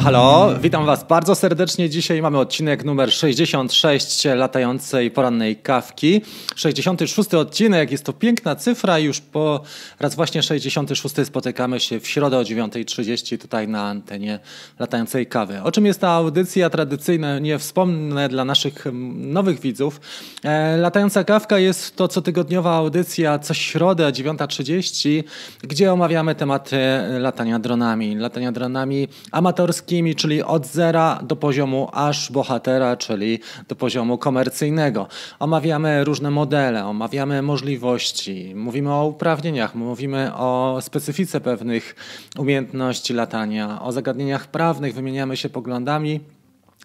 halo, witam Was bardzo serdecznie. Dzisiaj mamy odcinek numer 66 latającej porannej kawki. 66 odcinek, jest to piękna cyfra i już po raz właśnie 66 spotykamy się w środę o 9.30 tutaj na antenie latającej kawy. O czym jest ta audycja? tradycyjna, nie wspomnę dla naszych mm, nowych widzów. E, latająca kawka jest to cotygodniowa audycja co środę o 9.30, gdzie omawiamy tematy latania dronami. Latania dronami amatorskimi wszystkimi, czyli od zera do poziomu aż bohatera, czyli do poziomu komercyjnego. Omawiamy różne modele, omawiamy możliwości, mówimy o uprawnieniach, mówimy o specyfice pewnych umiejętności latania, o zagadnieniach prawnych, wymieniamy się poglądami.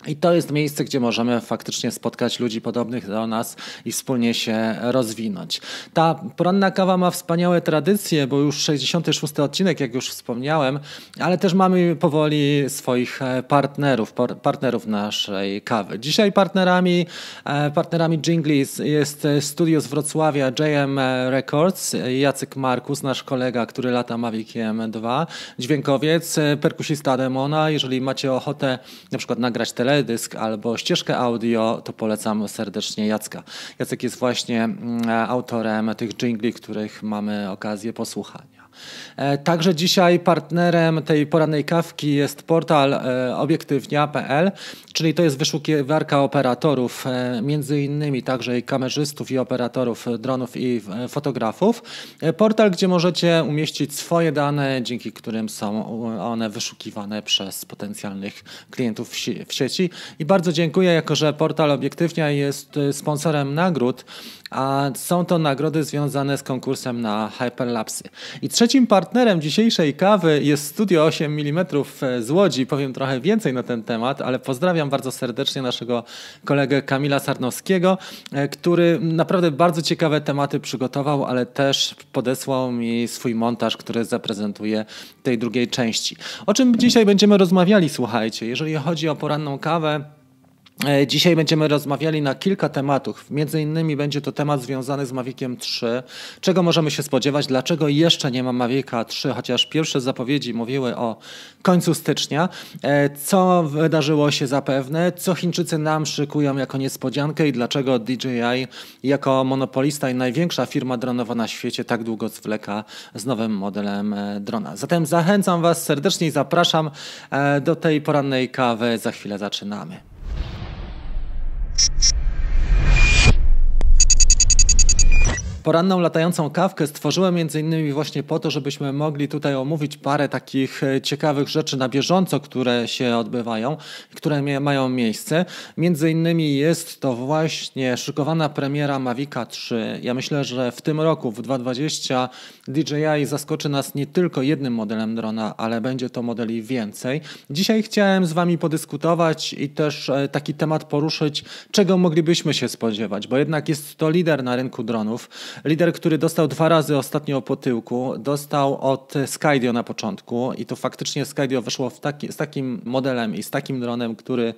I to jest miejsce, gdzie możemy faktycznie spotkać ludzi podobnych do nas i wspólnie się rozwinąć. Ta poranna kawa ma wspaniałe tradycje, bo już 66 odcinek, jak już wspomniałem, ale też mamy powoli swoich e, partnerów, partnerów naszej kawy. Dzisiaj partnerami, e, partnerami Jingli jest studio z Wrocławia JM e, Records, Jacek Markus, nasz kolega, który lata Maviciem 2, dźwiękowiec, perkusista Demona. Jeżeli macie ochotę na przykład nagrać telefon, teledysk albo ścieżkę audio, to polecam serdecznie Jacka. Jacek jest właśnie mm, autorem tych jingli, których mamy okazję posłuchać. E, także dzisiaj partnerem tej porannej kawki jest portal e, obiektywnia.pl, czyli to jest wyszukiwarka operatorów, e, między innymi także i kamerzystów i operatorów dronów i fotografów. Portal, gdzie możecie umieścić swoje dane, dzięki którym są one wyszukiwane przez potencjalnych klientów w sieci. I bardzo dziękuję, jako że portal Obiektywnia jest sponsorem nagród a są to nagrody związane z konkursem na Hyperlapsy. I trzecim partnerem dzisiejszej kawy jest Studio 8 mm e, z Łodzi. Powiem trochę więcej na ten temat, ale pozdrawiam bardzo serdecznie naszego kolegę Kamila Sarnowskiego, e, który naprawdę bardzo ciekawe tematy przygotował, ale też podesłał mi swój montaż, który zaprezentuję tej drugiej części. O czym dzisiaj będziemy rozmawiali, słuchajcie, jeżeli chodzi o poranną kawę E, dzisiaj będziemy rozmawiali na kilka tematów. Między innymi będzie to temat związany z Maviciem 3. Czego możemy się spodziewać? Dlaczego jeszcze nie ma Mavica 3, chociaż pierwsze zapowiedzi mówiły o końcu stycznia. E, co wydarzyło się zapewne? Co Chińczycy nam szykują jako niespodziankę i dlaczego DJI jako monopolista i największa firma dronowa na świecie tak długo zwleka z nowym modelem e, drona? Zatem zachęcam Was serdecznie i zapraszam do tej porannej kawy. Za chwilę zaczynamy. you Poranną latającą kawkę stworzyłem między innymi właśnie po to, żebyśmy mogli tutaj omówić parę takich e, ciekawych rzeczy na bieżąco, które się odbywają, które mają miejsce. Między innymi jest to właśnie szykowana premiera Mavica 3. Ja myślę, że w tym roku, w 2020, DJI zaskoczy nas nie tylko jednym modelem drona, ale będzie to modeli więcej. Dzisiaj chciałem z Wami podyskutować i też e, taki temat poruszyć, czego moglibyśmy się spodziewać, bo jednak jest to lider na rynku dronów. Lider, który dostał dwa razy ostatnio po tyłku, dostał od Skydio na początku i to faktycznie Skydio wyszło taki, z takim modelem i z takim dronem, który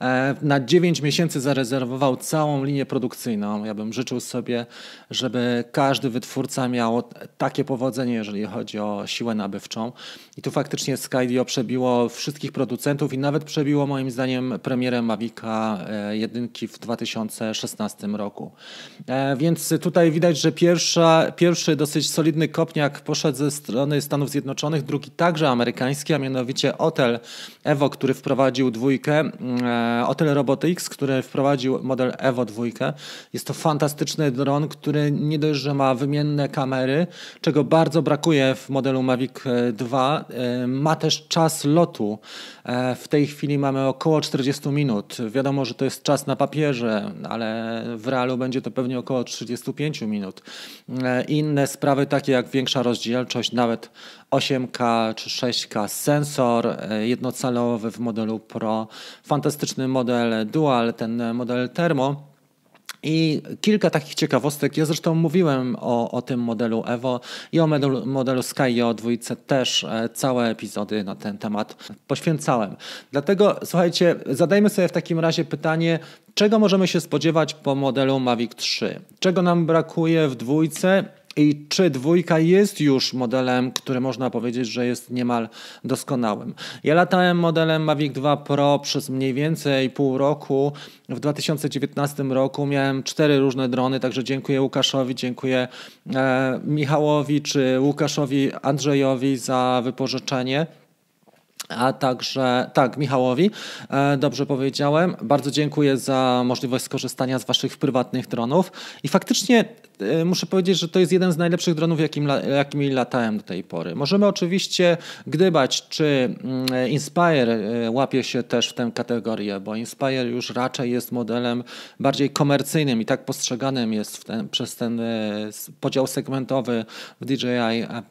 e, na 9 miesięcy zarezerwował całą linię produkcyjną. Ja bym życzył sobie, żeby każdy wytwórca miał takie powodzenie, jeżeli chodzi o siłę nabywczą. I tu faktycznie Skydio przebiło wszystkich producentów i nawet przebiło moim zdaniem premierę Mavica e, jedynki w 2016 roku. E, więc tutaj widać, że pierwsza, pierwszy dosyć solidny kopniak poszedł ze strony Stanów Zjednoczonych, drugi także amerykański, a mianowicie Otel Evo, który wprowadził dwójkę, mm, e, Otel Robotics, który wprowadził model Evo dwójkę. Jest to fantastyczny dron, który nie dość, że ma wymienne kamery, czego bardzo brakuje w modelu Mavic 2, e, e, ma też czas lotu. W tej chwili mamy około 40 minut. Wiadomo, że to jest czas na papierze, ale w realu będzie to pewnie około 35 minut minut. E, inne sprawy takie jak większa rozdzielczość, nawet 8K czy 6K sensor e, jednocalowy w modelu Pro, fantastyczny model Dual, ten model termo i kilka takich ciekawostek. Ja zresztą mówiłem o, o tym modelu Evo i o modelu, modelu Sky i o dwójce też e, całe epizody na ten temat poświęcałem. Dlatego słuchajcie, zadajmy sobie w takim razie pytanie, czego możemy się spodziewać po modelu Mavic 3? Czego nam brakuje w dwójce i czy dwójka jest już modelem, który można powiedzieć, że jest niemal doskonałym? Ja latałem modelem Mavic 2 Pro przez mniej więcej pół roku. W 2019 roku miałem cztery różne drony, także dziękuję Łukaszowi, dziękuję e, Michałowi czy Łukaszowi Andrzejowi za wypożyczenie a także, tak, Michałowi, e, dobrze powiedziałem. Bardzo dziękuję za możliwość skorzystania z Waszych prywatnych dronów. I faktycznie e, muszę powiedzieć, że to jest jeden z najlepszych dronów, jakim, jakimi latałem do tej pory. Możemy oczywiście gdybać, czy mm, Inspire e, łapie się też w tę kategorię, bo Inspire już raczej jest modelem bardziej komercyjnym i tak postrzeganym jest ten, przez ten podział segmentowy w DJI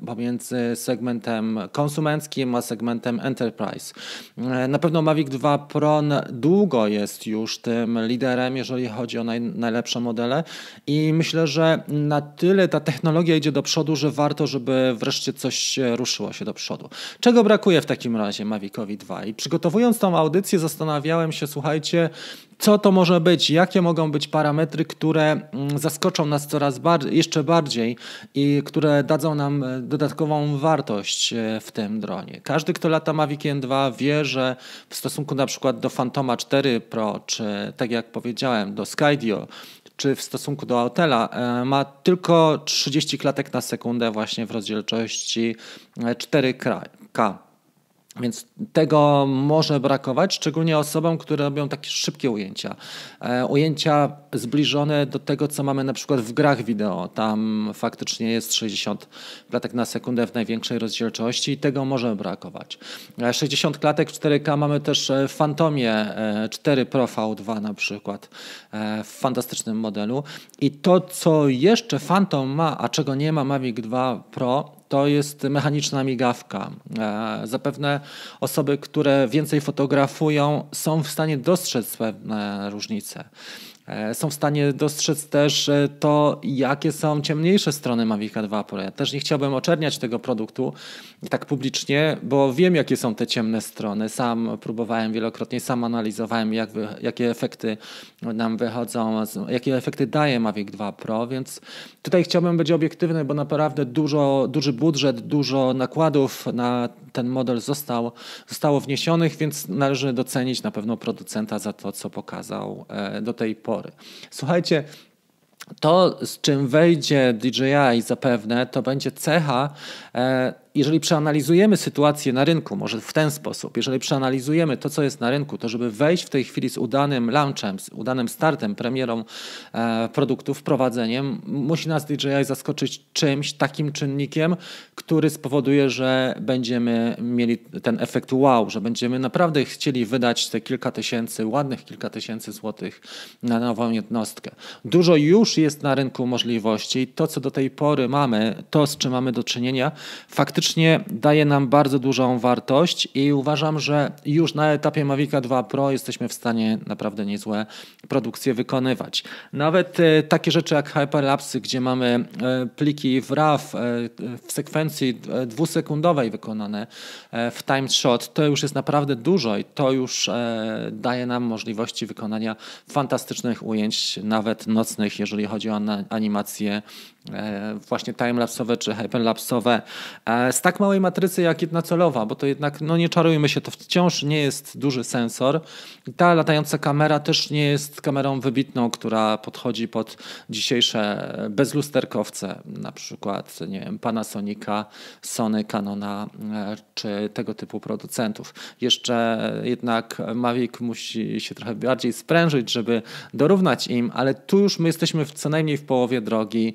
pomiędzy segmentem konsumenckim a segmentem enterprise. Enterprise. E, na pewno Mavic 2 Pro długo jest już tym liderem, jeżeli chodzi o naj, najlepsze modele i myślę, że na tyle ta technologia idzie do przodu, że warto, żeby wreszcie coś ruszyło się do przodu. Czego brakuje w takim razie Mavicowi 2? I przygotowując tą audycję zastanawiałem się, słuchajcie, co to może być, jakie mogą być parametry, które mm, zaskoczą nas coraz jeszcze bardziej i które dadzą nam e, dodatkową wartość e, w tym dronie. Każdy, kto lata Maviciem 2 wie, że w stosunku na przykład do Fantoma 4 Pro, czy tak jak powiedziałem, do Skydio, czy w stosunku do Autela e, ma tylko 30 klatek na sekundę właśnie w rozdzielczości 4K. Więc tego może brakować, szczególnie osobom, które robią takie szybkie ujęcia. E, ujęcia zbliżone do tego, co mamy na przykład w grach wideo. Tam faktycznie jest 60 klatek na sekundę w największej rozdzielczości i tego może brakować. 60 e, klatek 4K mamy też e, w Fantomie 4 Pro V2 na przykład w fantastycznym modelu. I to, co jeszcze Phantom ma, a czego nie ma Mavic 2 Pro, to jest mechaniczna migawka. E, zapewne osoby, które więcej fotografują, są w stanie dostrzec pewne różnice. E, są w stanie dostrzec też e, to, jakie są ciemniejsze strony Mavica 2 Pro. Ja też nie chciałbym oczerniać tego produktu tak publicznie, bo wiem, jakie są te ciemne strony. Sam próbowałem wielokrotnie, sam analizowałem, jak wy, jakie efekty nam wychodzą, jakie efekty daje Mavic 2 Pro, więc tutaj chciałbym być obiektywny, bo naprawdę dużo, duży budżet, dużo nakładów na ten model został, zostało wniesionych, więc należy docenić na pewno producenta za to, co pokazał e, do tej pory Słuchajcie, to, z czym wejdzie DJI zapewne, to będzie cecha e, jeżeli przeanalizujemy sytuację na rynku, może w ten sposób, jeżeli przeanalizujemy to, co jest na rynku, to żeby wejść w tej chwili z udanym launchem, z udanym startem, premierą e, produktu, wprowadzeniem, musi nas DJI zaskoczyć czymś, takim czynnikiem, który spowoduje, że będziemy mieli ten efekt wow, że będziemy naprawdę chcieli wydać te kilka tysięcy, ładnych kilka tysięcy złotych na nową jednostkę. Dużo już jest na rynku możliwości. i To, co do tej pory mamy, to, z czym mamy do czynienia, faktycznie faktycznie daje nam bardzo dużą wartość i uważam, że już na etapie Mavica 2 Pro jesteśmy w stanie naprawdę niezłe produkcje wykonywać. Nawet e, takie rzeczy jak hyperlapsy, gdzie mamy e, pliki w RAW e, w sekwencji dwusekundowej wykonane w time shot, to już jest naprawdę dużo i to już daje nam możliwości wykonania fantastycznych ujęć, nawet nocnych, jeżeli chodzi o animację E, właśnie timelapsowe czy hyperlapsowe e, z tak małej matrycy jak jednocalowa, bo to jednak, no nie czarujmy się, to wciąż nie jest duży sensor. Ta latająca kamera też nie jest kamerą wybitną, która podchodzi pod dzisiejsze bezlusterkowce, na przykład nie wiem, Panasonica, Sony, Canona e, czy tego typu producentów. Jeszcze jednak Mavic musi się trochę bardziej sprężyć, żeby dorównać im, ale tu już my jesteśmy w, co najmniej w połowie drogi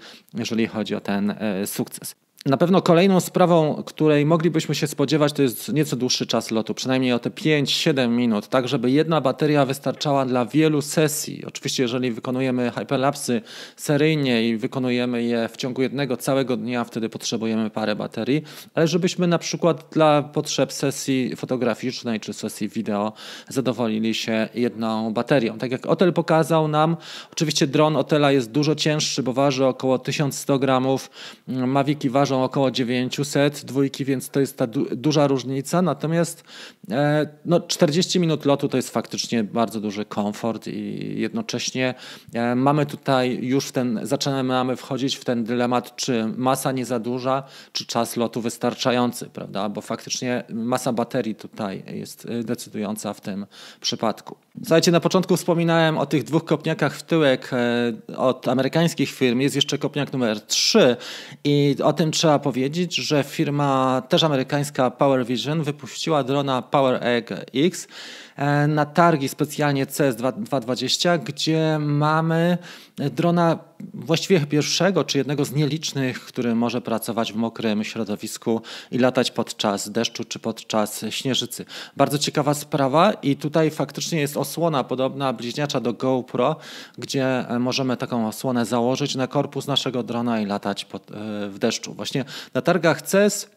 jeżeli chodzi o ten e, sukces. Na pewno kolejną sprawą, której moglibyśmy się spodziewać, to jest nieco dłuższy czas lotu, przynajmniej o te 5-7 minut, tak żeby jedna bateria wystarczała dla wielu sesji. Oczywiście, jeżeli wykonujemy hyperlapsy seryjnie i wykonujemy je w ciągu jednego całego dnia, wtedy potrzebujemy parę baterii, ale żebyśmy na przykład dla potrzeb sesji fotograficznej czy sesji wideo zadowolili się jedną baterią. Tak jak Otel pokazał nam, oczywiście dron Otela jest dużo cięższy, bo waży około 1100 gramów, mawiki ważą ważą około 900, dwójki, więc to jest ta du duża różnica. Natomiast e, no, 40 minut lotu to jest faktycznie bardzo duży komfort i jednocześnie e, mamy tutaj już w ten, zaczynamy wchodzić w ten dylemat, czy masa nie za duża, czy czas lotu wystarczający, prawda? Bo faktycznie masa baterii tutaj jest e, decydująca w tym przypadku. Słuchajcie, na początku wspominałem o tych dwóch kopniakach w tyłek e, od amerykańskich firm. Jest jeszcze kopniak numer 3 i o tym, czy trzeba powiedzieć, że firma też amerykańska Power Vision wypuściła drona Power Egg X E, na targi specjalnie CS 220, gdzie mamy drona właściwie pierwszego, czy jednego z nielicznych, który może pracować w mokrym środowisku i latać podczas deszczu czy podczas śnieżycy. Bardzo ciekawa sprawa i tutaj faktycznie jest osłona podobna bliźniacza do GoPro, gdzie e, możemy taką osłonę założyć na korpus naszego drona i latać pod, e, w deszczu. Właśnie na targach CES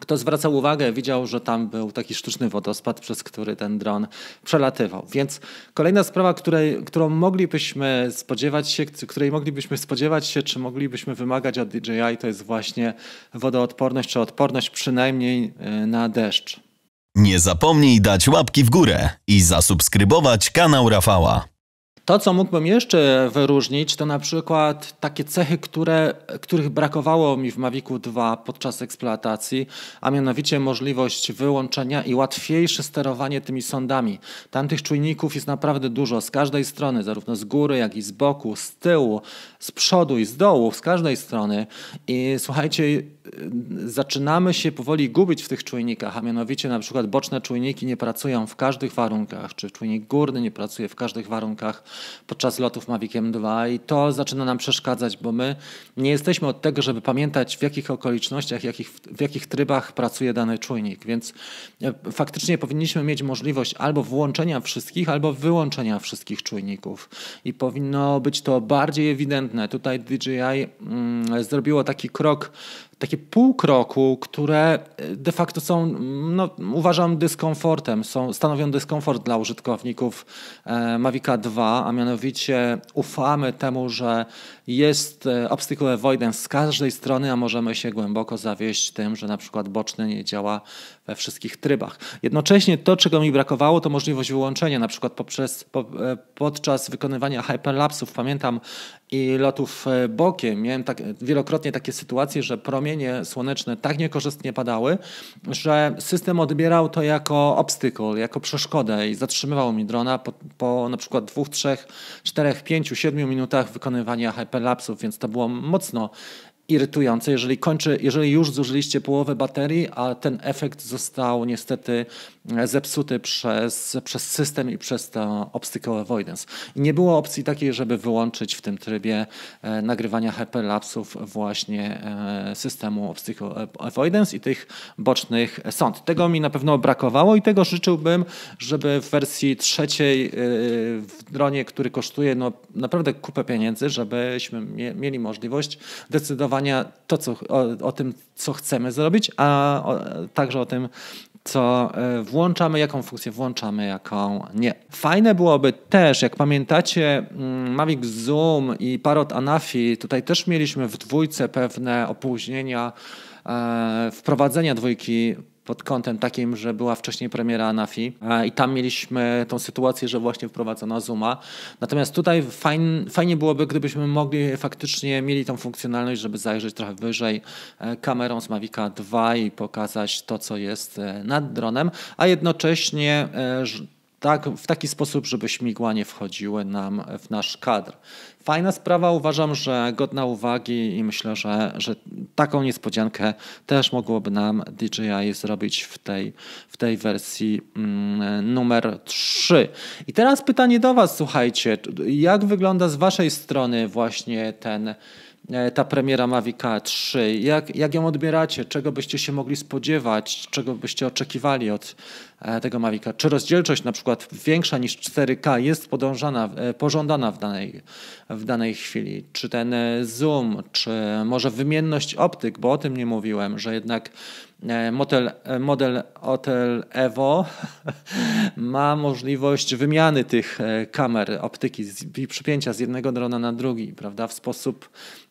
kto zwracał uwagę, widział, że tam był taki sztuczny wodospad, przez który ten dron przelatywał. Więc kolejna sprawa, której, którą moglibyśmy spodziewać się, której moglibyśmy spodziewać się, czy moglibyśmy wymagać od DJI, to jest właśnie wodoodporność, czy odporność przynajmniej e, na deszcz. Nie zapomnij dać łapki w górę i zasubskrybować kanał Rafała. To, co mógłbym jeszcze wyróżnić, to na przykład takie cechy, które, których brakowało mi w Mavicu 2 podczas eksploatacji, a mianowicie możliwość wyłączenia i łatwiejsze sterowanie tymi sondami. Tamtych czujników jest naprawdę dużo z każdej strony, zarówno z góry, jak i z boku, z tyłu, z przodu i z dołu, z każdej strony. I słuchajcie, Y, zaczynamy się powoli gubić w tych czujnikach, a mianowicie na przykład boczne czujniki nie pracują w każdych warunkach, czy czujnik górny nie pracuje w każdych warunkach podczas lotów Maviciem 2 i to zaczyna nam przeszkadzać, bo my nie jesteśmy od tego, żeby pamiętać w jakich okolicznościach, jakich, w jakich trybach pracuje dany czujnik, więc e, faktycznie powinniśmy mieć możliwość albo włączenia wszystkich, albo wyłączenia wszystkich czujników i powinno być to bardziej ewidentne. Tutaj DJI mm, zrobiło taki krok takie pół kroku, które e, de facto są, no, uważam, dyskomfortem, są, stanowią dyskomfort dla użytkowników e, Mavica 2, a mianowicie ufamy temu, że jest e, obstacle avoidance z każdej strony, a możemy się głęboko zawieść tym, że na przykład boczny nie działa we wszystkich trybach. Jednocześnie to, czego mi brakowało, to możliwość wyłączenia, na przykład poprzez, podczas wykonywania hyperlapsów. Pamiętam, i lotów e, bokiem. Miałem tak, wielokrotnie takie sytuacje, że promienie słoneczne tak niekorzystnie padały, że system odbierał to jako obstacle, jako przeszkodę i zatrzymywał mi drona po, po na przykład dwóch, trzech, czterech, pięciu, siedmiu minutach wykonywania hyperlapsów, więc to było mocno irytujące, jeżeli kończy, jeżeli już zużyliście połowę baterii, a ten efekt został niestety e, zepsuty przez, przez system i przez to obstacle avoidance. I nie było opcji takiej, żeby wyłączyć w tym trybie e, nagrywania hyperlapsów właśnie e, systemu obstacle e, avoidance i tych bocznych sąd. Tego mi na pewno brakowało i tego życzyłbym, żeby w wersji trzeciej e, w dronie, który kosztuje no, naprawdę kupę pieniędzy, żebyśmy mie mieli możliwość decydować to, co, o, o tym, co chcemy zrobić, a o, także o tym, co e, włączamy, jaką funkcję włączamy, jaką nie. Fajne byłoby też, jak pamiętacie, mm, Mavic Zoom i Parrot Anafi, tutaj też mieliśmy w dwójce pewne opóźnienia e, wprowadzenia dwójki pod kątem takim, że była wcześniej premiera Anafi i tam mieliśmy tą sytuację, że właśnie wprowadzono Zooma. Natomiast tutaj fajn, fajnie byłoby, gdybyśmy mogli faktycznie mieli tą funkcjonalność, żeby zajrzeć trochę wyżej e, kamerą z Mavica 2 i pokazać to, co jest e, nad dronem, a jednocześnie e, tak, w taki sposób, żeby śmigła nie wchodziły nam w nasz kadr. Fajna sprawa, uważam, że godna uwagi i myślę, że, że taką niespodziankę też mogłoby nam DJI zrobić w tej, w tej wersji mm, numer 3. I teraz pytanie do Was, słuchajcie, jak wygląda z Waszej strony właśnie ten e, ta premiera Mavic 3. Jak, jak ją odbieracie? Czego byście się mogli spodziewać? Czego byście oczekiwali od E, tego Mavica. Czy rozdzielczość na przykład większa niż 4K jest podążana, e, pożądana w danej, w danej chwili? Czy ten e, zoom, czy może wymienność optyk, bo o tym nie mówiłem, że jednak model, model Hotel Evo ma możliwość wymiany tych kamer optyki i przypięcia z jednego drona na drugi, prawda, w sposób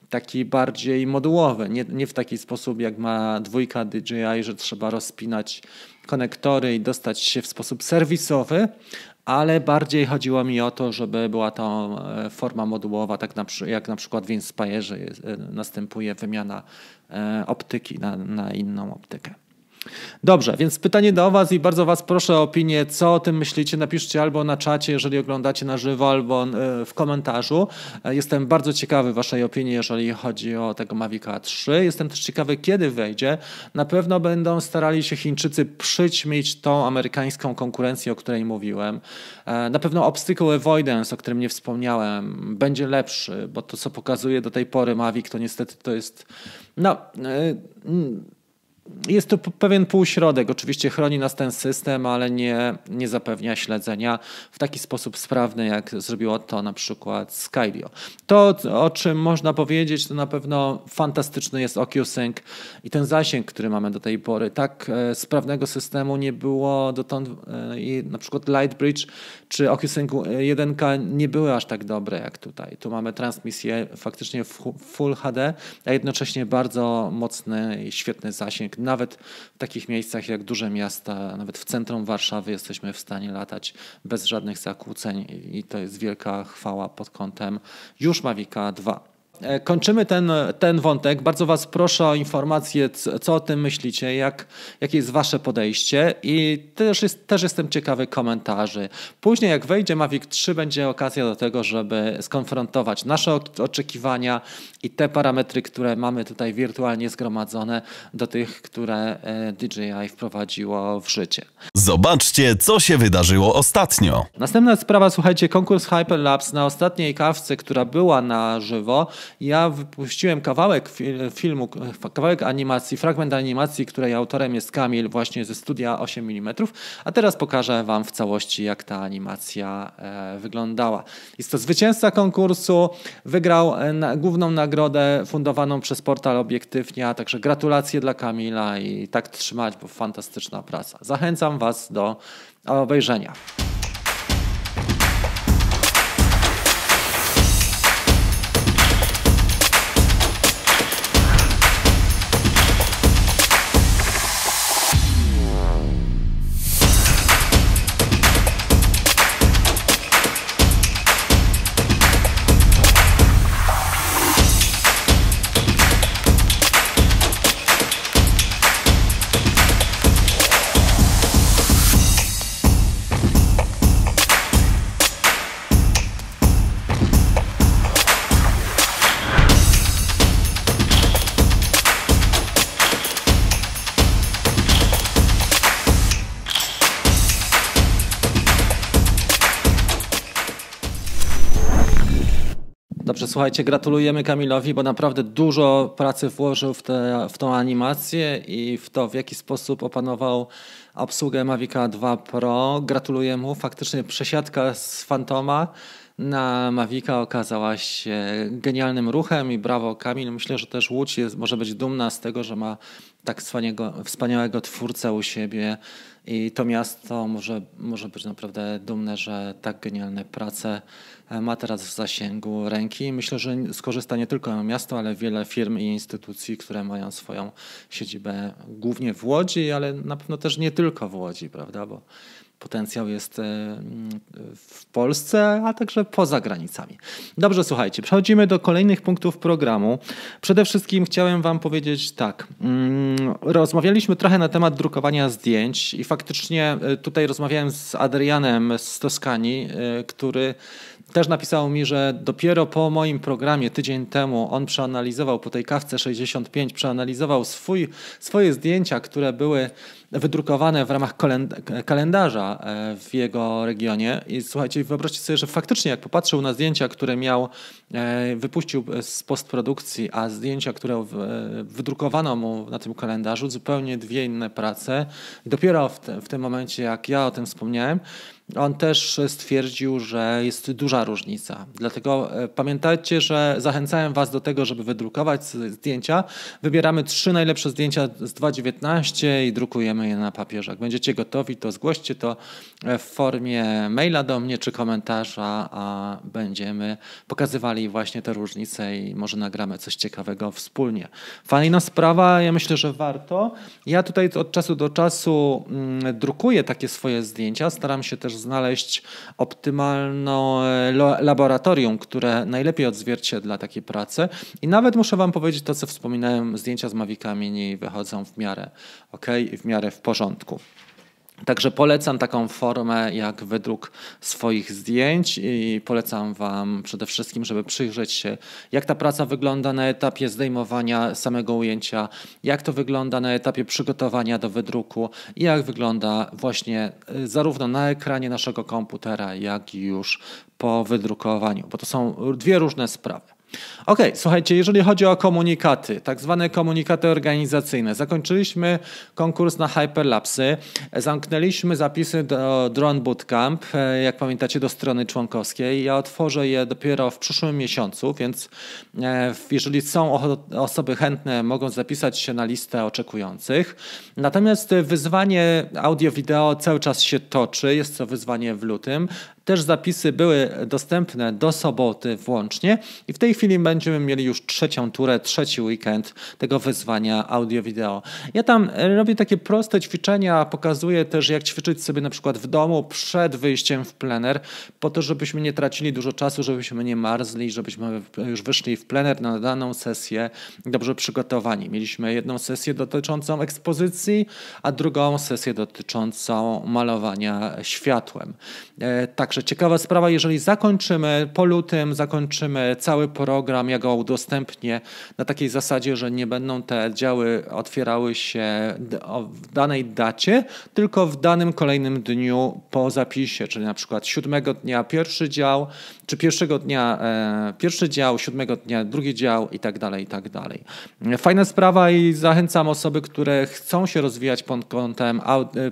taki bardziej modułowy, nie, nie w taki sposób jak ma dwójka DJI, że trzeba rozpinać konektory i dostać się w sposób serwisowy, ale bardziej chodziło mi o to, żeby była to e, forma modułowa, tak jak na przykład w Inspire e, następuje wymiana e, optyki na, na inną optykę. Dobrze, więc pytanie do Was i bardzo Was proszę o opinię, co o tym myślicie. Napiszcie albo na czacie, jeżeli oglądacie na żywo, albo e, w komentarzu. E, jestem bardzo ciekawy Waszej opinii, jeżeli chodzi o tego Mavica 3. Jestem też ciekawy, kiedy wejdzie. Na pewno będą starali się Chińczycy przyćmić tą amerykańską konkurencję, o której mówiłem. E, na pewno obstacle avoidance, o którym nie wspomniałem, będzie lepszy, bo to, co pokazuje do tej pory Mavic, to niestety to jest. No, jest to pewien półśrodek. Oczywiście chroni nas ten system, ale nie, nie zapewnia śledzenia w taki sposób sprawny, jak zrobiło to na przykład Skylio. To, o czym można powiedzieć, to na pewno fantastyczny jest OcuSync i ten zasięg, który mamy do tej pory. Tak e, sprawnego systemu nie było dotąd e, i na przykład Lightbridge czy OcuSync 1 nie były aż tak dobre jak tutaj. Tu mamy transmisję faktycznie w Full HD, a jednocześnie bardzo mocny i świetny zasięg nawet w takich miejscach jak duże miasta, nawet w centrum Warszawy jesteśmy w stanie latać bez żadnych zakłóceń i to jest wielka chwała pod kątem już Mavica 2. E, kończymy ten, ten wątek. Bardzo Was proszę o informację, co o tym myślicie, jak, jakie jest Wasze podejście i też, jest, też jestem ciekawy komentarzy. Później jak wejdzie Mavic 3 będzie okazja do tego, żeby skonfrontować nasze oczekiwania i te parametry, które mamy tutaj wirtualnie zgromadzone do tych, które e, DJI wprowadziło w życie. Zobaczcie, co się wydarzyło ostatnio. Następna sprawa, słuchajcie, konkurs Hyperlapse na ostatniej kawce, która była na żywo, ja wypuściłem kawałek filmu, e, kawałek animacji, fragment animacji, której autorem jest Kamil właśnie ze studia 8 mm, a teraz pokażę Wam w całości, jak ta animacja e, wyglądała. Jest to zwycięzca konkursu, wygrał e, główną nagrodę fundowaną przez portal Obiektywnia, także gratulacje dla Kamila i tak trzymać, bo fantastyczna praca. Zachęcam Was do obejrzenia. Dobrze, słuchajcie, gratulujemy Kamilowi, bo naprawdę dużo pracy włożył w, te, w tą animację i w to, w jaki sposób opanował obsługę Mavica 2 Pro. Gratuluję mu. Faktycznie przesiadka z Fantoma na Mavica okazała się genialnym ruchem i brawo Kamil. Myślę, że też Łódź jest, może być dumna z tego, że ma tak wspaniałego, wspaniałego twórcę u siebie i to miasto może, może być naprawdę dumne, że tak genialne prace E, ma teraz w zasięgu ręki. Myślę, że skorzysta nie tylko miasto, ale wiele firm i instytucji, które mają swoją siedzibę głównie w Łodzi, ale na pewno też nie tylko w Łodzi, prawda? Bo potencjał jest e, w Polsce, a także poza granicami. Dobrze, słuchajcie, przechodzimy do kolejnych punktów programu. Przede wszystkim chciałem Wam powiedzieć tak. Mm, rozmawialiśmy trochę na temat drukowania zdjęć i faktycznie e, tutaj rozmawiałem z Adrianem z Toskanii, który też napisało mi, że dopiero po moim programie tydzień temu on przeanalizował, po tej kawce 65, przeanalizował swój, swoje zdjęcia, które były wydrukowane w ramach kalendarza e, w jego regionie. I słuchajcie, wyobraźcie sobie, że faktycznie jak popatrzył na zdjęcia, które miał, e, wypuścił z postprodukcji, a zdjęcia, które e, wydrukowano mu na tym kalendarzu, zupełnie dwie inne prace. Dopiero w, te, w tym momencie, jak ja o tym wspomniałem, on też stwierdził, że jest duża różnica. Dlatego e, pamiętajcie, że zachęcałem Was do tego, żeby wydrukować zdjęcia. Wybieramy trzy najlepsze zdjęcia z 2019 i drukujemy je na papierze. Jak będziecie gotowi, to zgłoście to e, w formie maila do mnie czy komentarza, a będziemy pokazywali właśnie te różnice i może nagramy coś ciekawego wspólnie. Fajna sprawa, ja myślę, że warto. Ja tutaj od czasu do czasu mm, drukuję takie swoje zdjęcia, staram się też możesz znaleźć optymalne e, laboratorium, które najlepiej odzwierciedla takie prace. I nawet muszę Wam powiedzieć to, co wspominałem, zdjęcia z Mavicami nie wychodzą w miarę ok, w miarę w porządku. Także polecam taką formę jak wydruk swoich zdjęć i polecam Wam przede wszystkim, żeby przyjrzeć się, jak ta praca wygląda na etapie zdejmowania samego ujęcia, jak to wygląda na etapie przygotowania do wydruku i jak wygląda właśnie y, zarówno na ekranie naszego komputera, jak i już po wydrukowaniu, bo to są dwie różne sprawy. OK, słuchajcie, jeżeli chodzi o komunikaty, tak zwane komunikaty organizacyjne, zakończyliśmy konkurs na Hyperlapsy, zamknęliśmy zapisy do Drone Bootcamp, e, jak pamiętacie, do strony członkowskiej. Ja otworzę je dopiero w przyszłym miesiącu, więc e, jeżeli są osoby chętne, mogą zapisać się na listę oczekujących. Natomiast wyzwanie audio-wideo cały czas się toczy, jest to wyzwanie w lutym. Też zapisy były dostępne do soboty włącznie i w tej chwili będziemy mieli już trzecią turę, trzeci weekend tego wyzwania audio-wideo. Ja tam e, robię takie proste ćwiczenia, pokazuję też jak ćwiczyć sobie na przykład w domu przed wyjściem w plener, po to żebyśmy nie tracili dużo czasu, żebyśmy nie marzli, żebyśmy już wyszli w plener na daną sesję dobrze przygotowani. Mieliśmy jedną sesję dotyczącą ekspozycji, a drugą sesję dotyczącą malowania światłem. Tak Także ciekawa sprawa, jeżeli zakończymy po lutym, zakończymy cały program, ja go udostępnię na takiej zasadzie, że nie będą te działy otwierały się w danej dacie, tylko w danym kolejnym dniu po zapisie, czyli na przykład siódmego dnia pierwszy dział, czy pierwszego dnia e, pierwszy dział, siódmego dnia drugi dział i tak dalej, i tak dalej. Fajna sprawa i zachęcam osoby, które chcą się rozwijać pod kątem,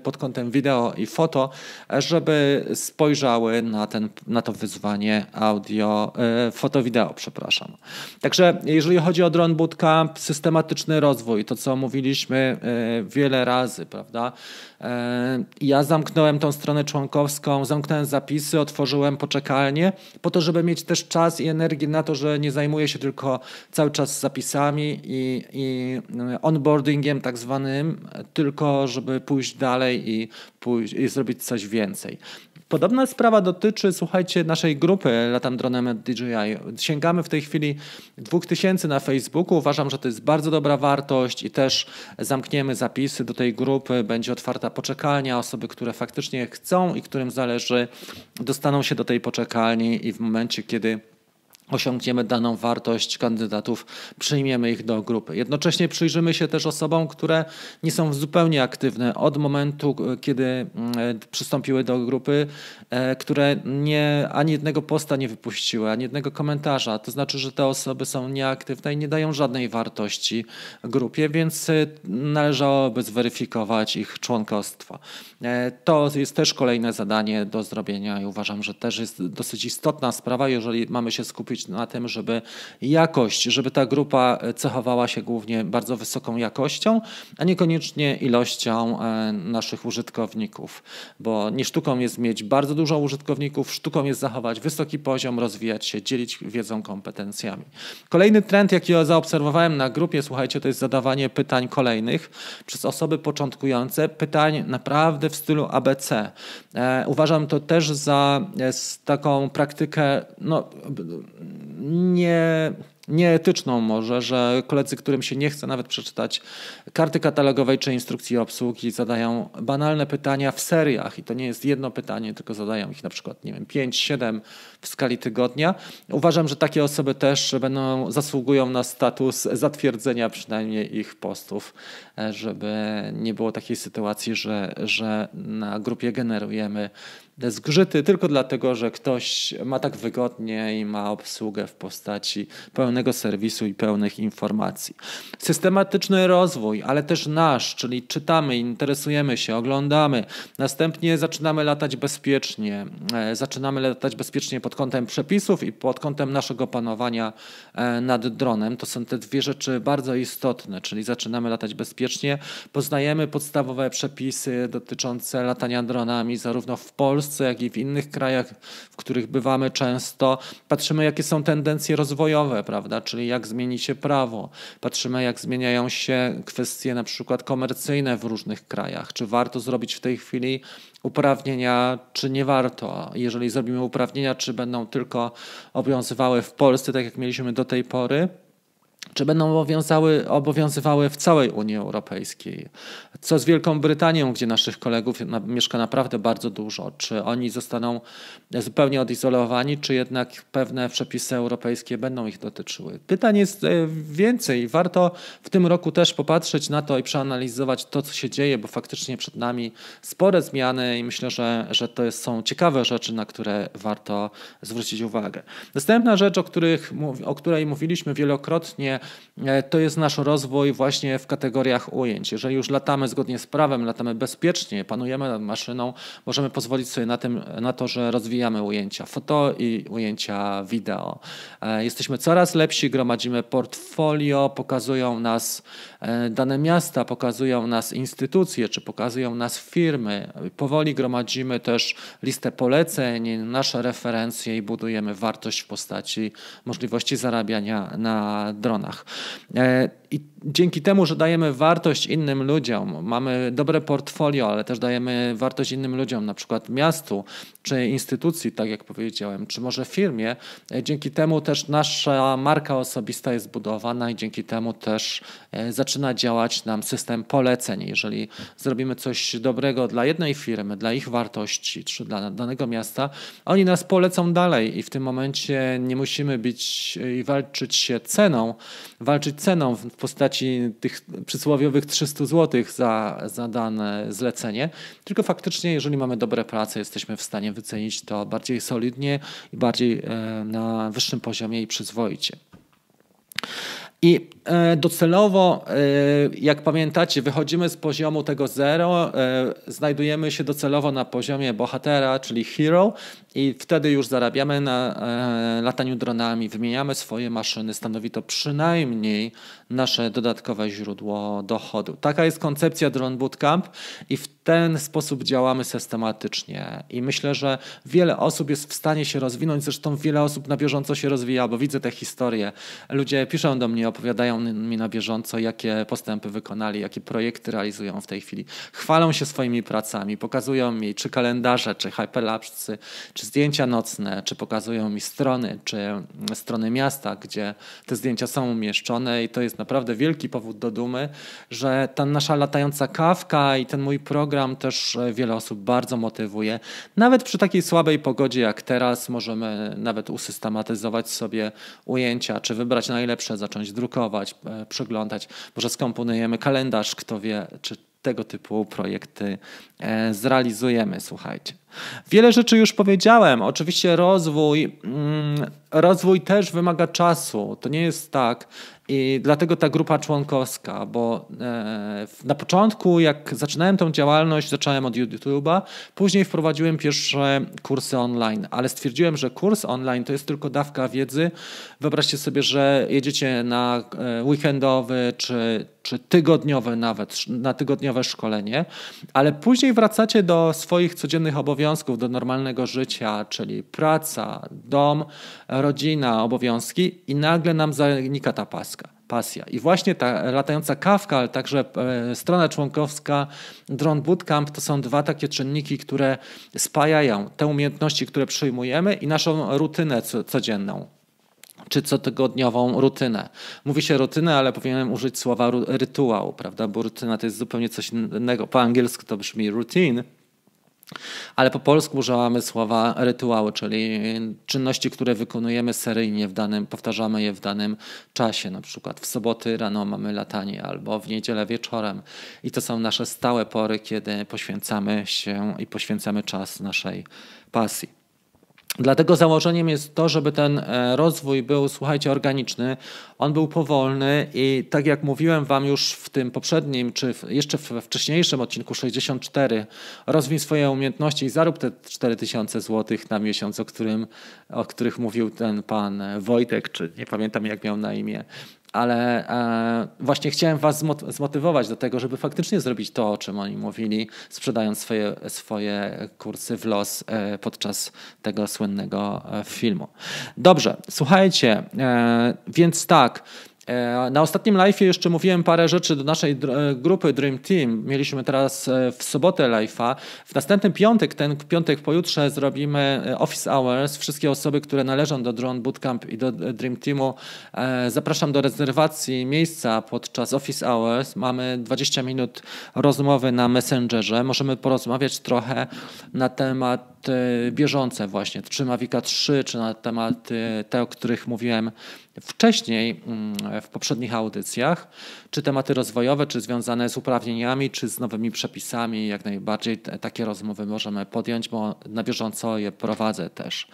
pod kątem wideo i foto, żeby spojrzały na, ten, na to wyzwanie audio, e, fotowideo, przepraszam. Także jeżeli chodzi o Drone Bootcamp, systematyczny rozwój, to co mówiliśmy e, wiele razy, prawda? E, ja zamknąłem tą stronę członkowską, zamknąłem zapisy, otworzyłem poczekalnię, po to, żeby mieć też czas i energię na to, że nie zajmuję się tylko cały czas zapisami i, i e, onboardingiem tak zwanym, tylko żeby pójść dalej i, pójść, i zrobić coś więcej. Podobna sprawa dotyczy, słuchajcie, naszej grupy Latam Dronem at DJI. Sięgamy w tej chwili 2000 na Facebooku. Uważam, że to jest bardzo dobra wartość i też zamkniemy zapisy do tej grupy. Będzie otwarta poczekalnia, osoby, które faktycznie chcą i którym zależy, dostaną się do tej poczekalni i w momencie, kiedy osiągniemy daną wartość kandydatów, przyjmiemy ich do grupy. Jednocześnie przyjrzymy się też osobom, które nie są zupełnie aktywne od momentu, e, kiedy mm, e, przystąpiły do grupy, e, które nie, ani jednego posta nie wypuściły, ani jednego komentarza. To znaczy, że te osoby są nieaktywne i nie dają żadnej wartości grupie, więc należałoby zweryfikować ich członkostwo. To jest też kolejne zadanie do zrobienia i uważam, że też jest dosyć istotna sprawa, jeżeli mamy się skupić skupić na tym, żeby jakość, żeby ta grupa e, cechowała się głównie bardzo wysoką jakością, a niekoniecznie ilością e, naszych użytkowników, bo nie sztuką jest mieć bardzo dużo użytkowników, sztuką jest zachować wysoki poziom, rozwijać się, dzielić wiedzą, kompetencjami. Kolejny trend, jaki zaobserwowałem na grupie, słuchajcie, to jest zadawanie pytań kolejnych przez osoby początkujące, pytań naprawdę w stylu ABC. E, uważam to też za taką praktykę no, nie nieetyczną może, że koledzy, którym się nie chce nawet przeczytać karty katalogowej czy instrukcji obsługi, zadają banalne pytania w seriach i to nie jest jedno pytanie, tylko zadają ich na przykład, nie wiem, 5, 7, w skali tygodnia. Uważam, że takie osoby też będą, zasługują na status zatwierdzenia przynajmniej ich postów, e, żeby nie było takiej sytuacji, że, że na grupie generujemy zgrzyty tylko dlatego, że ktoś ma tak wygodnie i ma obsługę w postaci pełnego serwisu i pełnych informacji. Systematyczny rozwój, ale też nasz, czyli czytamy, interesujemy się, oglądamy, następnie zaczynamy latać bezpiecznie, e, zaczynamy latać bezpiecznie pod pod kątem przepisów i pod kątem naszego panowania e, nad dronem. To są te dwie rzeczy bardzo istotne, czyli zaczynamy latać bezpiecznie, poznajemy podstawowe przepisy dotyczące latania dronami zarówno w Polsce, jak i w innych krajach, w których bywamy często. Patrzymy, jakie są tendencje rozwojowe, prawda, czyli jak zmieni się prawo. Patrzymy, jak zmieniają się kwestie na przykład komercyjne w różnych krajach. Czy warto zrobić w tej chwili uprawnienia, czy nie warto. Jeżeli zrobimy uprawnienia, czy będą tylko obowiązywały w Polsce, tak jak mieliśmy do tej pory, czy będą obowiązywały w całej Unii Europejskiej. Co z Wielką Brytanią, gdzie naszych kolegów na, mieszka naprawdę bardzo dużo? Czy oni zostaną zupełnie odizolowani, czy jednak pewne przepisy europejskie będą ich dotyczyły? Pytań jest e, więcej. Warto w tym roku też popatrzeć na to i przeanalizować to, co się dzieje, bo faktycznie przed nami spore zmiany i myślę, że, że to są ciekawe rzeczy, na które warto zwrócić uwagę. Następna rzecz, o, których, o której mówiliśmy wielokrotnie, e, to jest nasz rozwój właśnie w kategoriach ujęć. Jeżeli już latamy z zgodnie z prawem, latamy bezpiecznie, panujemy nad maszyną, możemy pozwolić sobie na, tym, na to, że rozwijamy ujęcia foto i ujęcia wideo. E, jesteśmy coraz lepsi, gromadzimy portfolio, pokazują nas e, dane miasta, pokazują nas instytucje, czy pokazują nas firmy. Powoli gromadzimy też listę poleceń, nasze referencje i budujemy wartość w postaci możliwości zarabiania na dronach. E, I dzięki temu, że dajemy wartość innym ludziom, mamy dobre portfolio, ale też dajemy wartość innym ludziom, na przykład miastu czy instytucji, tak jak powiedziałem, czy może firmie, e, dzięki temu też nasza marka osobista jest budowana i dzięki temu też e, zaczyna działać nam system poleceń. Jeżeli zrobimy coś dobrego dla jednej firmy, dla ich wartości czy dla danego miasta, oni nas polecą dalej i w tym momencie nie musimy być i walczyć się ceną, walczyć ceną w postaci płaci tych przysłowiowych 300 zł za, za dane zlecenie, tylko faktycznie, jeżeli mamy dobre prace, jesteśmy w stanie wycenić to bardziej solidnie i bardziej e, na wyższym poziomie i przyzwoicie. I e, docelowo, e, jak pamiętacie, wychodzimy z poziomu tego zero, e, znajdujemy się docelowo na poziomie bohatera, czyli hero, i wtedy już zarabiamy na lataniu dronami, wymieniamy swoje maszyny, stanowi to przynajmniej nasze dodatkowe źródło dochodu. Taka jest koncepcja Drone Bootcamp i w ten sposób działamy systematycznie. I myślę, że wiele osób jest w stanie się rozwinąć, zresztą wiele osób na bieżąco się rozwija, bo widzę te historie. Ludzie piszą do mnie o opowiadają mi na bieżąco, jakie postępy wykonali, jakie projekty realizują w tej chwili. Chwalą się swoimi pracami, pokazują mi czy kalendarze, czy hyperlapsy, czy zdjęcia nocne, czy pokazują mi strony, czy mm, strony miasta, gdzie te zdjęcia są umieszczone i to jest naprawdę wielki powód do dumy, że ta nasza latająca kawka i ten mój program też e, wiele osób bardzo motywuje. Nawet przy takiej słabej pogodzie jak teraz możemy nawet usystematyzować sobie ujęcia, czy wybrać najlepsze, zacząć drugie drukować, e, przeglądać. Może skomponujemy kalendarz, kto wie, czy tego typu projekty e, zrealizujemy, słuchajcie. Wiele rzeczy już powiedziałem. Oczywiście rozwój, mm, rozwój też wymaga czasu. To nie jest tak, i dlatego ta grupa członkowska, bo e, na początku, jak zaczynałem tą działalność, zacząłem od YouTube'a, później wprowadziłem pierwsze kursy online, ale stwierdziłem, że kurs online to jest tylko dawka wiedzy. Wyobraźcie sobie, że jedziecie na e, weekendowy czy, czy tygodniowe nawet, na tygodniowe szkolenie, ale później wracacie do swoich codziennych obowiązków, do normalnego życia, czyli praca, dom, rodzina, obowiązki i nagle nam zanika ta paska pasja. I właśnie ta latająca kawka, ale także e, strona członkowska Drone Bootcamp to są dwa takie czynniki, które spajają te umiejętności, które przyjmujemy i naszą rutynę codzienną czy cotygodniową rutynę. Mówi się rutynę, ale powinienem użyć słowa rytuał, prawda? Bo rutyna to jest zupełnie coś innego. Po angielsku to brzmi routine, ale po polsku używamy słowa rytuały, czyli czynności, które wykonujemy seryjnie w danym, powtarzamy je w danym czasie. Na przykład w soboty rano mamy latanie albo w niedzielę wieczorem. I to są nasze stałe pory, kiedy poświęcamy się i poświęcamy czas naszej pasji. Dlatego założeniem jest to, żeby ten e, rozwój był, słuchajcie, organiczny. On był powolny i tak jak mówiłem Wam już w tym poprzednim, czy w, jeszcze w wcześniejszym odcinku 64, rozwij swoje umiejętności i zarób te 4000 zł na miesiąc, o, którym, o których mówił ten pan Wojtek, czy nie pamiętam jak miał na imię ale e, właśnie chciałem Was zmotywować do tego, żeby faktycznie zrobić to, o czym oni mówili, sprzedając swoje, swoje kursy w los e, podczas tego słynnego e, filmu. Dobrze, słuchajcie, e, więc tak. E, na ostatnim live jeszcze mówiłem parę rzeczy do naszej e, grupy Dream Team. Mieliśmy teraz e, w sobotę live'a. W następny piątek, ten piątek pojutrze zrobimy Office Hours. Wszystkie osoby, które należą do Drone Bootcamp i do Dream Teamu zapraszam do rezerwacji miejsca podczas Office Hours. Mamy 20 minut rozmowy na Messengerze. Możemy porozmawiać trochę na temat bieżące właśnie, czy Mavica 3, czy na temat te, o których mówiłem wcześniej mm, w poprzednich audycjach, czy tematy rozwojowe, czy związane z uprawnieniami, czy z nowymi przepisami. Jak najbardziej takie rozmowy możemy podjąć, bo na bieżąco je prowadzę też.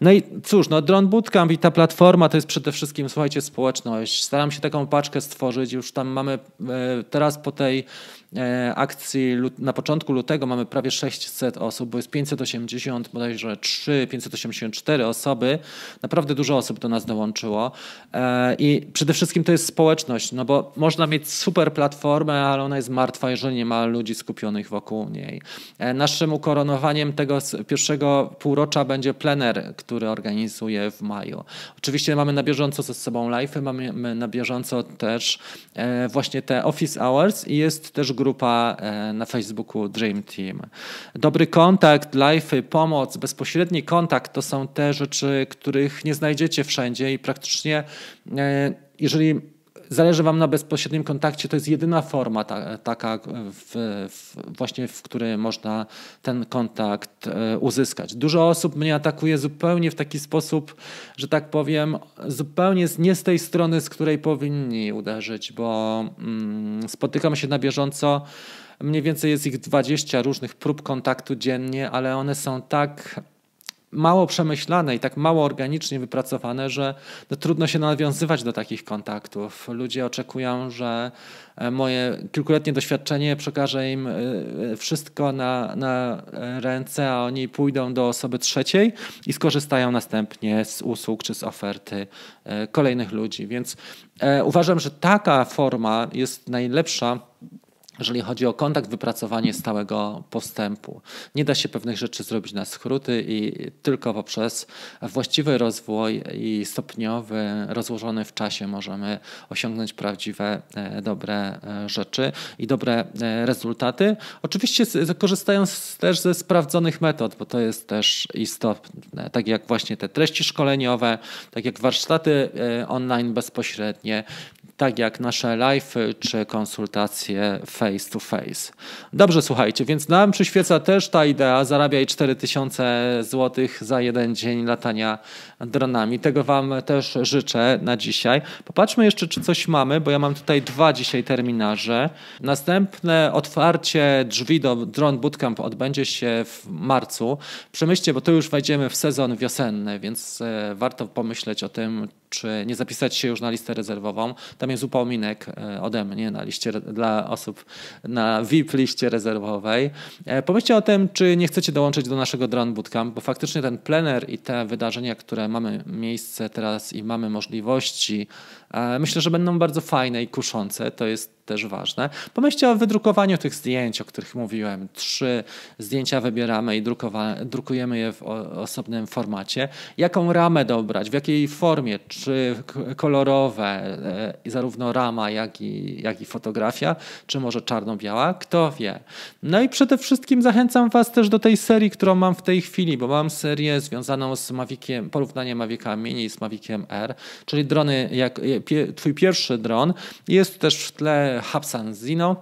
No i cóż, no Drone Bootcamp i ta platforma to jest przede wszystkim, słuchajcie, społeczność. Staram się taką paczkę stworzyć. Już tam mamy e, teraz po tej e, akcji na początku lutego mamy prawie 600 osób, bo jest 580, bodajże 3, 584 osoby. Naprawdę dużo osób do nas dołączyło e, i przede wszystkim wszystkim to jest społeczność, no bo można mieć super platformę, ale ona jest martwa, jeżeli nie ma ludzi skupionych wokół niej. E, naszym ukoronowaniem tego pierwszego półrocza będzie plener, który organizuję w maju. Oczywiście mamy na bieżąco ze sobą live'y, mamy na bieżąco też e, właśnie te office hours i jest też grupa e, na Facebooku Dream Team. Dobry kontakt, live'y, pomoc, bezpośredni kontakt to są te rzeczy, których nie znajdziecie wszędzie i praktycznie jeżeli zależy Wam na bezpośrednim kontakcie, to jest jedyna forma ta, taka, w, w, właśnie w której można ten kontakt e, uzyskać. Dużo osób mnie atakuje zupełnie w taki sposób, że tak powiem, zupełnie nie z tej strony, z której powinni uderzyć, bo mm, spotykam się na bieżąco. Mniej więcej jest ich 20 różnych prób kontaktu dziennie, ale one są tak mało przemyślane i tak mało organicznie wypracowane, że no, trudno się nawiązywać do takich kontaktów. Ludzie oczekują, że e, moje kilkuletnie doświadczenie przekaże im e, e, wszystko na, na ręce, a oni pójdą do osoby trzeciej i skorzystają następnie z usług czy z oferty kolejnych ludzi. Więc uważam, że taka forma jest najlepsza jeżeli chodzi o kontakt, wypracowanie stałego postępu. Nie da się pewnych rzeczy zrobić na skróty i tylko poprzez właściwy rozwój i stopniowy, rozłożony w czasie możemy osiągnąć prawdziwe, e, dobre e, rzeczy i dobre e, rezultaty. Oczywiście korzystając też ze sprawdzonych metod, bo to jest też istotne, tak jak właśnie te treści szkoleniowe, tak jak warsztaty online bezpośrednie, tak jak nasze live czy konsultacje face to face. Dobrze, słuchajcie, więc nam przyświeca też ta idea, zarabiaj 4000 zł za jeden dzień latania dronami. Tego Wam też życzę na dzisiaj. Popatrzmy jeszcze, czy coś mamy, bo ja mam tutaj dwa dzisiaj terminarze. Następne otwarcie drzwi do Drone Bootcamp odbędzie się w marcu. Przemyślcie, bo tu już wejdziemy w sezon wiosenny, więc e, warto pomyśleć o tym, czy nie zapisać się już na listę rezerwową. Tak tam jest upominek e, ode mnie na liście dla osób na VIP liście rezerwowej. E, pomyślcie o tym, czy nie chcecie dołączyć do naszego Drone Bootcamp, bo faktycznie ten plener i te wydarzenia, które mamy miejsce teraz i mamy możliwości E, myślę, że będą bardzo fajne i kuszące, to jest też ważne. Pomyślcie o wydrukowaniu tych zdjęć, o których mówiłem. Trzy zdjęcia wybieramy i drukujemy je w osobnym formacie. Jaką ramę dobrać, w jakiej formie, czy kolorowe, e, zarówno rama, jak i, jak i fotografia, czy może czarno-biała, kto wie. No i przede wszystkim zachęcam Was też do tej serii, którą mam w tej chwili, bo mam serię związaną z Maviciem, porównaniem Mavica Mini z Maviciem R, czyli drony jak, Twój pierwszy dron. Jest też w tle Hubsan Zino.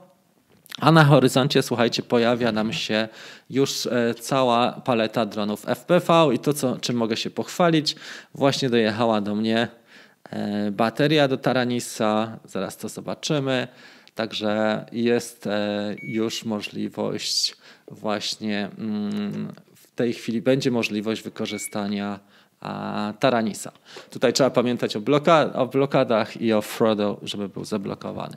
A na horyzoncie, słuchajcie, pojawia nam się już e, cała paleta dronów FPV i to, co, czym mogę się pochwalić, właśnie dojechała do mnie e, bateria do Taranisa. Zaraz to zobaczymy. Także jest e, już możliwość właśnie mm, w tej chwili będzie możliwość wykorzystania Taranisa. Tutaj trzeba pamiętać o, bloka o, blokadach i o Frodo, żeby był zablokowany.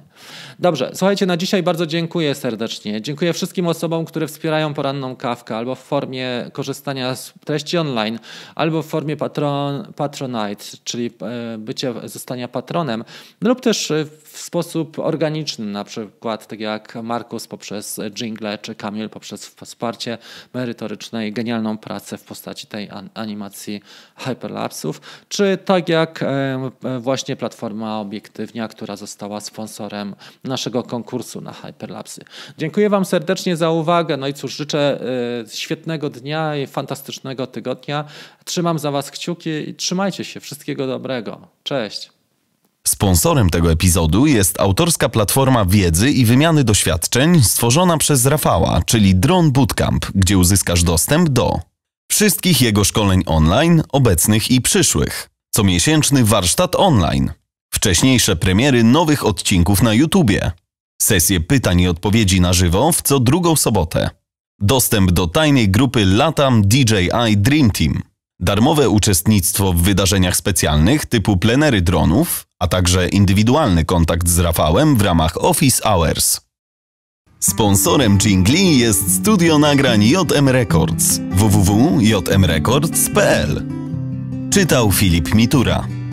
Dobrze, słuchajcie, na dzisiaj bardzo dziękuję serdecznie. Dziękuję wszystkim osobom, które wspierają poranną kawkę albo w formie korzystania z treści online, albo w formie patron, patronite, czyli e, bycie, zostania patronem, lub też e, w sposób organiczny, na przykład tak jak Markus poprzez jingle, czy Kamil poprzez wsparcie merytoryczne i genialną pracę w postaci tej an animacji hyperlapsów, czy tak jak e, e, właśnie platforma obiektywnia, która została sponsorem naszego konkursu na hyperlapsy. Dziękuję Wam serdecznie za uwagę. No i cóż, życzę e, świetnego dnia i fantastycznego tygodnia. Trzymam za Was kciuki i trzymajcie się. Wszystkiego dobrego. Cześć. Sponsorem tego epizodu jest autorska platforma wiedzy i wymiany doświadczeń stworzona przez Rafała, czyli Dron Bootcamp, gdzie uzyskasz dostęp do wszystkich jego szkoleń online, obecnych i przyszłych, comiesięczny warsztat online, wcześniejsze premiery nowych odcinków na YouTubie, sesje pytań i odpowiedzi na żywo w co drugą sobotę, dostęp do tajnej grupy Latam DJI Dream Team, darmowe uczestnictwo w wydarzeniach specjalnych typu plenery dronów, a także indywidualny kontakt z Rafałem w ramach Office Hours. Sponsorem jingli jest studio nagrań JM Records www.jmrecords.pl Czytał Filip Mitura